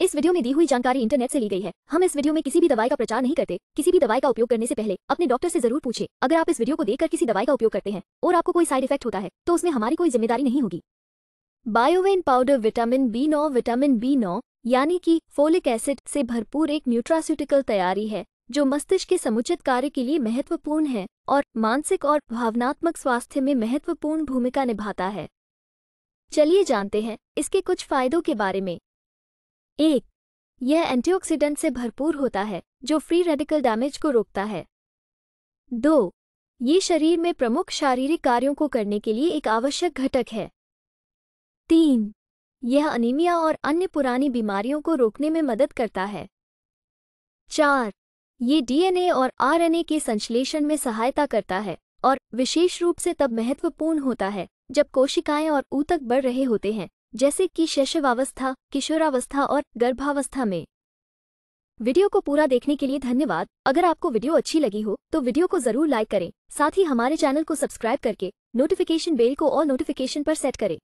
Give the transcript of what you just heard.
इस वीडियो में दी हुई जानकारी इंटरनेट से ली गई है हम इस वीडियो में किसी भी दवाई का प्रचार नहीं करते किसी भी दवाई का उपयोग करने से पहले अपने डॉक्टर से जरूर पूछे अगर आप इस वीडियो को देखकर किसी दवाई का उपयोग करते हैं और आपको कोई साइड इफेक्ट होता है तो उसमें हमारी कोई जिम्मेदारी नहीं होगी बायोवेन पाउडर विटामिन बी नौ विटामिन बी नौ यानी कि फोलिक एसिड से भरपूर एक न्यूट्रास्यूटिकल तैयारी है जो मस्तिष्क के समुचित कार्य के लिए महत्वपूर्ण है और मानसिक और भावनात्मक स्वास्थ्य में महत्वपूर्ण भूमिका निभाता है चलिए जानते हैं इसके कुछ फायदों के बारे में एक यह एंटीऑक्सीडेंट से भरपूर होता है जो फ्री रेडिकल डैमेज को रोकता है दो ये शरीर में प्रमुख शारीरिक कार्यों को करने के लिए एक आवश्यक घटक है तीन यह अनीमिया और अन्य पुरानी बीमारियों को रोकने में मदद करता है चार ये डीएनए और आरएनए के संश्लेषण में सहायता करता है और विशेष रूप से तब महत्वपूर्ण होता है जब कोशिकाएं और ऊतक बढ़ रहे होते हैं जैसे कि शैशवावस्था किशोरावस्था और गर्भावस्था में वीडियो को पूरा देखने के लिए धन्यवाद अगर आपको वीडियो अच्छी लगी हो तो वीडियो को जरूर लाइक करें साथ ही हमारे चैनल को सब्सक्राइब करके नोटिफिकेशन बेल को और नोटिफिकेशन पर सेट करें